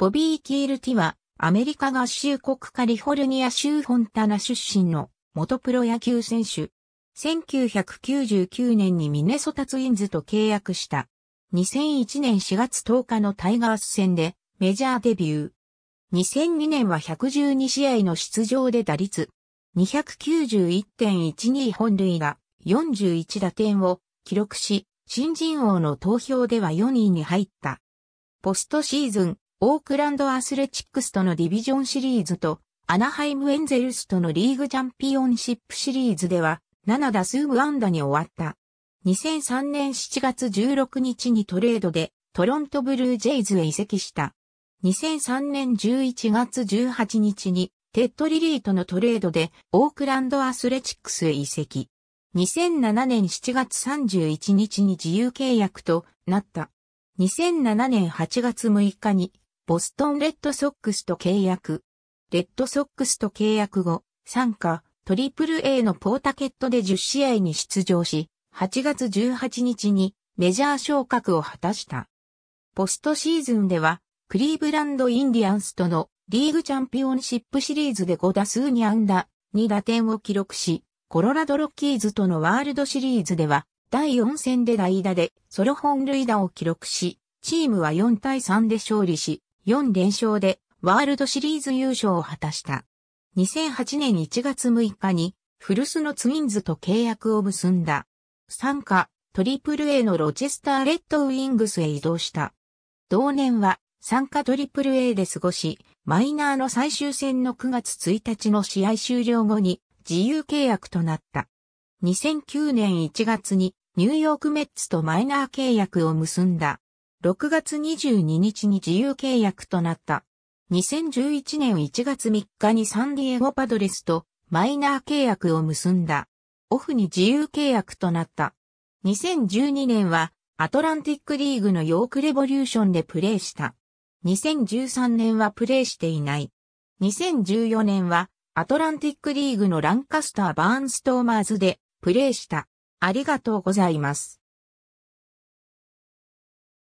ボビー・キールティは、アメリカ合衆国カリフォルニア州フォンタナ出身の元プロ野球選手。1999年にミネソタツインズと契約した。2001年4月10日のタイガース戦でメジャーデビュー。2002年は112試合の出場で打率291.12本塁打41打点を記録し、新人王の投票では4位に入った。ポストシーズンオークランドアスレチックスとのディビジョンシリーズと、アナハイム・エンゼルスとのリーグチャンピオンシップシリーズでは、7打数無安打に終わった。2003年7月16日にトレードで、トロントブルージェイズへ移籍した。2003年11月18日に、テッドリリーとのトレードで、オークランドアスレチックスへ移籍。2007年7月31日に自由契約となった。2007年8月6日にボストンレッドソックスと契約。レッドソックスと契約後、参加、トリプル a のポータケットで10試合に出場し、8月18日にメジャー昇格を果たした。ポストシーズンでは、クリーブランドインディアンスとのリーグチャンピオンシップシリーズで5打数に安打、2打点を記録し、コロラドロッキーズとのワールドシリーズでは、第4戦で代打でソロ本塁打を記録し、チームは4対3で勝利し、4連勝でワールドシリーズ優勝を果たした。2008年1月6日に古巣のツインズと契約を結んだ。参加、トリプル a のロチェスターレッドウィングスへ移動した。同年は参加トリプル a で過ごし、マイナーの最終戦の9月1日の試合終了後に自由契約となった。2009年1月にニューヨークメッツとマイナー契約を結んだ。6月22日に自由契約となった。2011年1月3日にサンディエゴパドレスとマイナー契約を結んだ。オフに自由契約となった。2012年はアトランティックリーグのヨークレボリューションでプレーした。2013年はプレーしていない。2014年はアトランティックリーグのランカスター・バーンストーマーズでプレーした。ありがとうございます。